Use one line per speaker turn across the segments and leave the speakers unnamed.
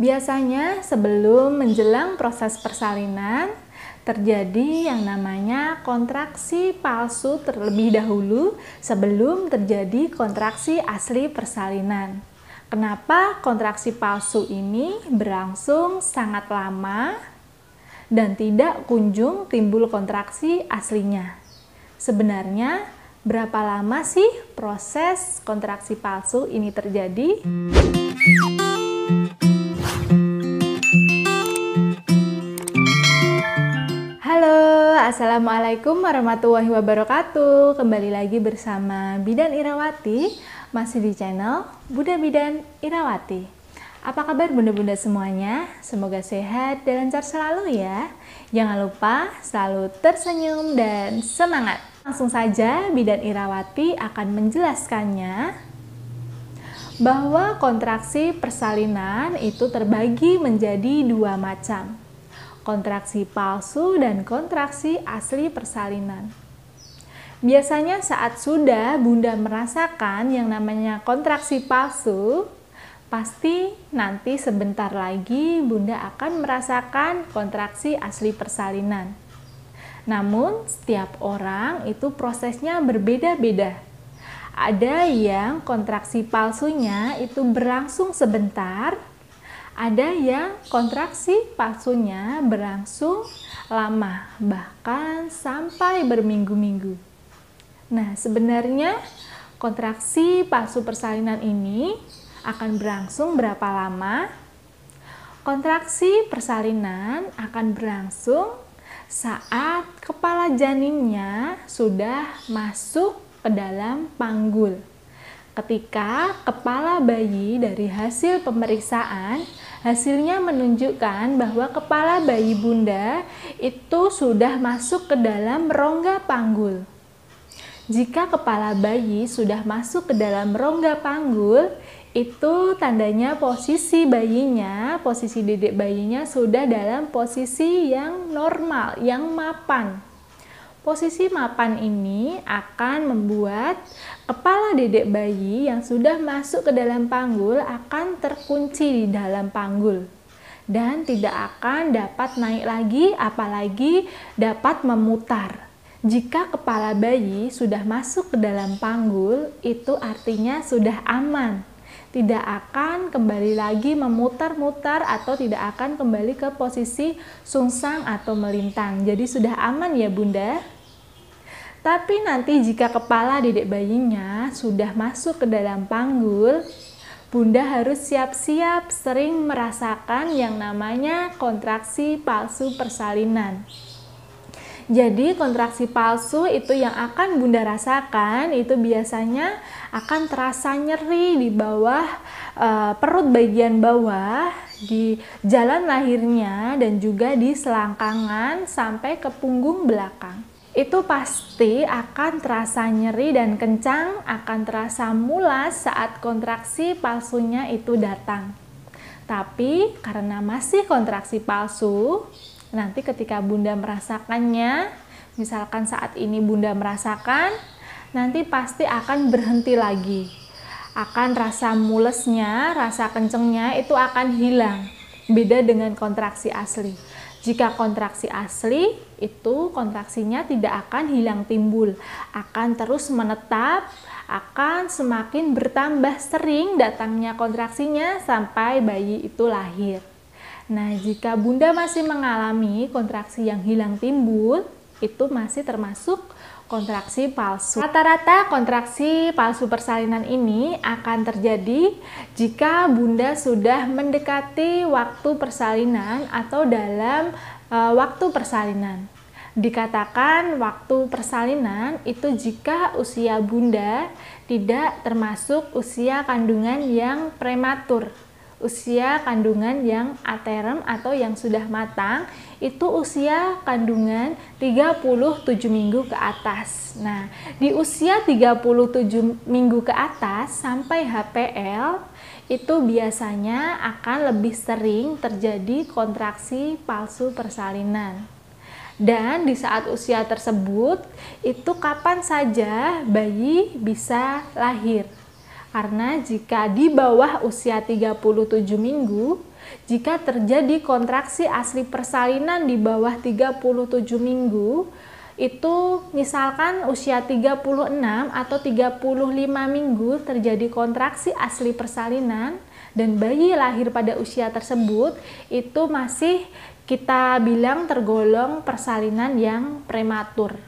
Biasanya sebelum menjelang proses persalinan terjadi yang namanya kontraksi palsu terlebih dahulu sebelum terjadi kontraksi asli persalinan. Kenapa kontraksi palsu ini berlangsung sangat lama dan tidak kunjung timbul kontraksi aslinya? Sebenarnya berapa lama sih proses kontraksi palsu ini terjadi? Assalamualaikum warahmatullahi wabarakatuh. Kembali lagi bersama Bidan Irawati, masih di channel Bunda Bidan Irawati. Apa kabar bunda-bunda semuanya? Semoga sehat dan lancar selalu ya. Jangan lupa selalu tersenyum dan semangat. Langsung saja Bidan Irawati akan menjelaskannya bahwa kontraksi persalinan itu terbagi menjadi dua macam kontraksi palsu dan kontraksi asli persalinan. Biasanya saat sudah bunda merasakan yang namanya kontraksi palsu, pasti nanti sebentar lagi bunda akan merasakan kontraksi asli persalinan. Namun setiap orang itu prosesnya berbeda-beda. Ada yang kontraksi palsunya itu berlangsung sebentar, ada yang kontraksi palsunya berlangsung lama, bahkan sampai berminggu-minggu. Nah, sebenarnya kontraksi palsu persalinan ini akan berlangsung berapa lama? Kontraksi persalinan akan berlangsung saat kepala janinnya sudah masuk ke dalam panggul. Ketika kepala bayi dari hasil pemeriksaan Hasilnya menunjukkan bahwa kepala bayi bunda itu sudah masuk ke dalam rongga panggul. Jika kepala bayi sudah masuk ke dalam rongga panggul, itu tandanya posisi bayinya, posisi dedek bayinya sudah dalam posisi yang normal, yang mapan. Posisi mapan ini akan membuat kepala dedek bayi yang sudah masuk ke dalam panggul akan terkunci di dalam panggul dan tidak akan dapat naik lagi apalagi dapat memutar. Jika kepala bayi sudah masuk ke dalam panggul, itu artinya sudah aman tidak akan kembali lagi memutar-mutar atau tidak akan kembali ke posisi sungsang atau melintang. Jadi sudah aman ya Bunda? Tapi nanti jika kepala dedek bayinya sudah masuk ke dalam panggul, Bunda harus siap-siap sering merasakan yang namanya kontraksi palsu persalinan. Jadi kontraksi palsu itu yang akan Bunda rasakan itu biasanya akan terasa nyeri di bawah uh, perut bagian bawah, di jalan lahirnya dan juga di selangkangan sampai ke punggung belakang. Itu pasti akan terasa nyeri dan kencang, akan terasa mulas saat kontraksi palsunya itu datang. Tapi karena masih kontraksi palsu, nanti ketika bunda merasakannya, misalkan saat ini bunda merasakan, nanti pasti akan berhenti lagi. Akan rasa mulesnya, rasa kencengnya itu akan hilang. Beda dengan kontraksi asli. Jika kontraksi asli, itu kontraksinya tidak akan hilang timbul, akan terus menetap, akan semakin bertambah sering datangnya kontraksinya sampai bayi itu lahir. Nah, jika bunda masih mengalami kontraksi yang hilang timbul, itu masih termasuk kontraksi palsu. Rata-rata kontraksi palsu persalinan ini akan terjadi jika bunda sudah mendekati waktu persalinan atau dalam e, waktu persalinan. Dikatakan waktu persalinan itu jika usia bunda tidak termasuk usia kandungan yang prematur usia kandungan yang aterem atau yang sudah matang itu usia kandungan 37 minggu ke atas. Nah, di usia 37 minggu ke atas sampai HPL itu biasanya akan lebih sering terjadi kontraksi palsu persalinan. Dan di saat usia tersebut, itu kapan saja bayi bisa lahir karena jika di bawah usia 37 minggu, jika terjadi kontraksi asli persalinan di bawah 37 minggu, itu misalkan usia 36 atau 35 minggu terjadi kontraksi asli persalinan dan bayi lahir pada usia tersebut itu masih kita bilang tergolong persalinan yang prematur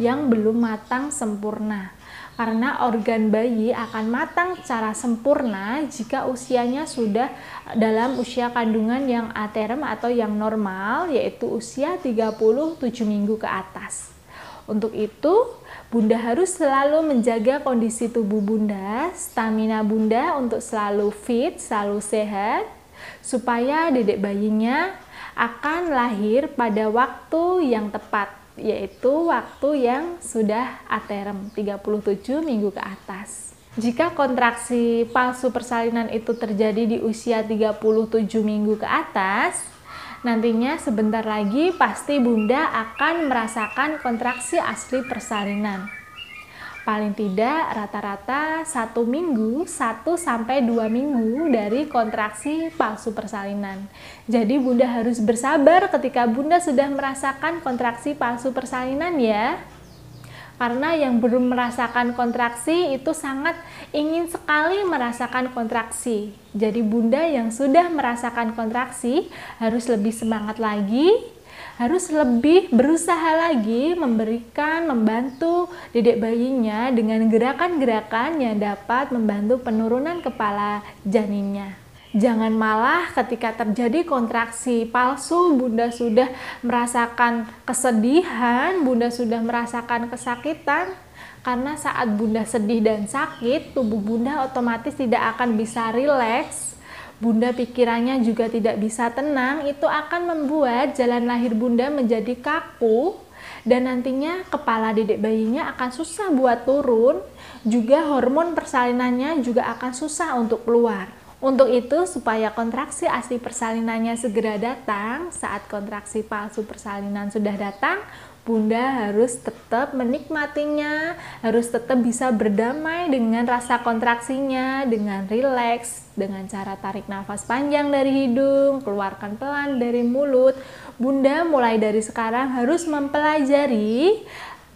yang belum matang sempurna karena organ bayi akan matang secara sempurna jika usianya sudah dalam usia kandungan yang aterem atau yang normal yaitu usia 37 minggu ke atas. Untuk itu, Bunda harus selalu menjaga kondisi tubuh Bunda, stamina Bunda untuk selalu fit, selalu sehat, supaya dedek bayinya akan lahir pada waktu yang tepat yaitu waktu yang sudah aterem 37 minggu ke atas. Jika kontraksi palsu persalinan itu terjadi di usia 37 minggu ke atas, nantinya sebentar lagi pasti bunda akan merasakan kontraksi asli persalinan paling tidak rata-rata satu minggu satu sampai dua minggu dari kontraksi palsu persalinan. Jadi Bunda harus bersabar ketika Bunda sudah merasakan kontraksi palsu persalinan ya. Karena yang belum merasakan kontraksi itu sangat ingin sekali merasakan kontraksi. Jadi Bunda yang sudah merasakan kontraksi harus lebih semangat lagi harus lebih berusaha lagi memberikan, membantu dedek bayinya dengan gerakan-gerakan yang dapat membantu penurunan kepala janinnya. Jangan malah ketika terjadi kontraksi palsu, Bunda sudah merasakan kesedihan, Bunda sudah merasakan kesakitan, karena saat Bunda sedih dan sakit, tubuh Bunda otomatis tidak akan bisa rileks Bunda pikirannya juga tidak bisa tenang, itu akan membuat jalan lahir Bunda menjadi kaku dan nantinya kepala dedek bayinya akan susah buat turun, juga hormon persalinannya juga akan susah untuk keluar. Untuk itu, supaya kontraksi asli persalinannya segera datang, saat kontraksi palsu persalinan sudah datang, Bunda harus tetap menikmatinya, harus tetap bisa berdamai dengan rasa kontraksinya, dengan rileks, dengan cara tarik nafas panjang dari hidung, keluarkan pelan dari mulut. Bunda mulai dari sekarang harus mempelajari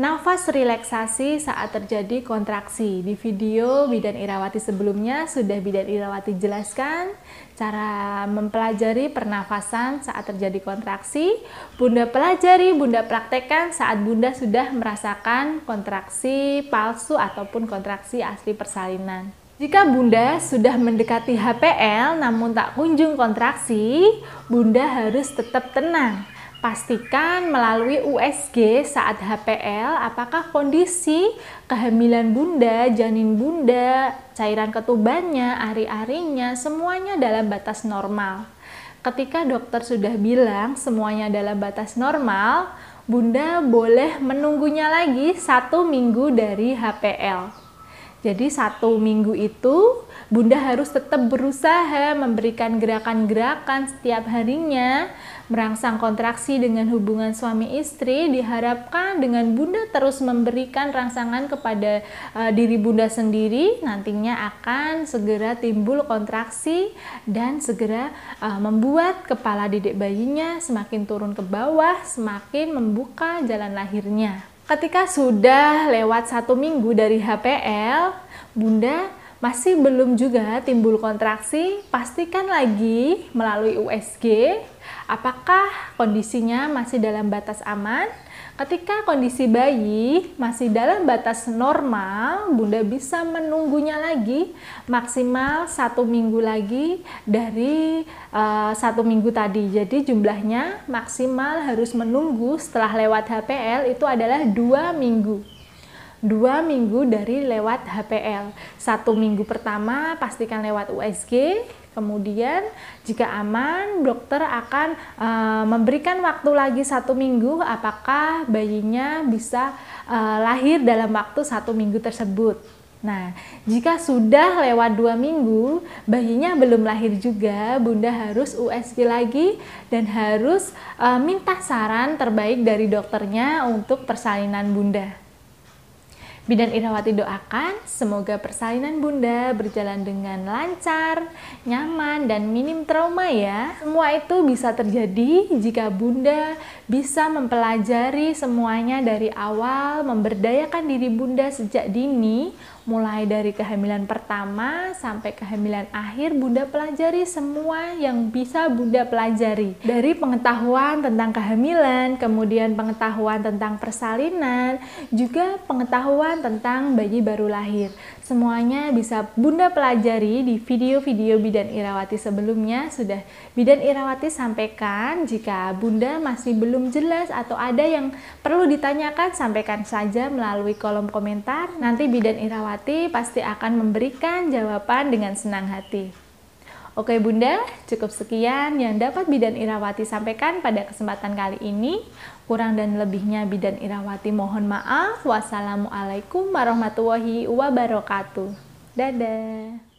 Nafas relaksasi saat terjadi kontraksi. Di video Bidan Irawati sebelumnya sudah Bidan Irawati jelaskan cara mempelajari pernafasan saat terjadi kontraksi. Bunda pelajari, Bunda praktekkan saat Bunda sudah merasakan kontraksi palsu ataupun kontraksi asli persalinan. Jika Bunda sudah mendekati HPL namun tak kunjung kontraksi, Bunda harus tetap tenang Pastikan melalui USG saat HPL apakah kondisi kehamilan bunda, janin bunda, cairan ketubannya, ari-arinya, semuanya dalam batas normal. Ketika dokter sudah bilang semuanya dalam batas normal, bunda boleh menunggunya lagi satu minggu dari HPL. Jadi satu minggu itu bunda harus tetap berusaha memberikan gerakan-gerakan setiap harinya Merangsang kontraksi dengan hubungan suami istri diharapkan dengan Bunda terus memberikan rangsangan kepada uh, diri Bunda sendiri nantinya akan segera timbul kontraksi dan segera uh, membuat kepala didik bayinya semakin turun ke bawah, semakin membuka jalan lahirnya. Ketika sudah lewat satu minggu dari HPL, Bunda masih belum juga timbul kontraksi, pastikan lagi melalui USG apakah kondisinya masih dalam batas aman? Ketika kondisi bayi masih dalam batas normal, Bunda bisa menunggunya lagi maksimal satu minggu lagi dari uh, satu minggu tadi. Jadi jumlahnya maksimal harus menunggu setelah lewat HPL itu adalah dua minggu dua minggu dari lewat HPL. Satu minggu pertama pastikan lewat USG, Kemudian jika aman, dokter akan uh, memberikan waktu lagi satu minggu apakah bayinya bisa uh, lahir dalam waktu satu minggu tersebut. Nah, jika sudah lewat dua minggu, bayinya belum lahir juga, bunda harus USG lagi dan harus e, minta saran terbaik dari dokternya untuk persalinan bunda. Bidan Irawati doakan semoga persalinan Bunda berjalan dengan lancar, nyaman, dan minim trauma ya. Semua itu bisa terjadi jika Bunda bisa mempelajari semuanya dari awal, memberdayakan diri Bunda sejak dini mulai dari kehamilan pertama sampai kehamilan akhir Bunda pelajari semua yang bisa Bunda pelajari dari pengetahuan tentang kehamilan kemudian pengetahuan tentang persalinan juga pengetahuan tentang bayi baru lahir Semuanya bisa Bunda pelajari di video-video Bidan Irawati sebelumnya sudah Bidan Irawati sampaikan jika Bunda masih belum jelas atau ada yang perlu ditanyakan sampaikan saja melalui kolom komentar. Nanti Bidan Irawati pasti akan memberikan jawaban dengan senang hati. Oke Bunda, cukup sekian yang dapat Bidan Irawati sampaikan pada kesempatan kali ini. Kurang dan lebihnya Bidan Irawati mohon maaf. Wassalamualaikum warahmatullahi wabarakatuh. Dadah.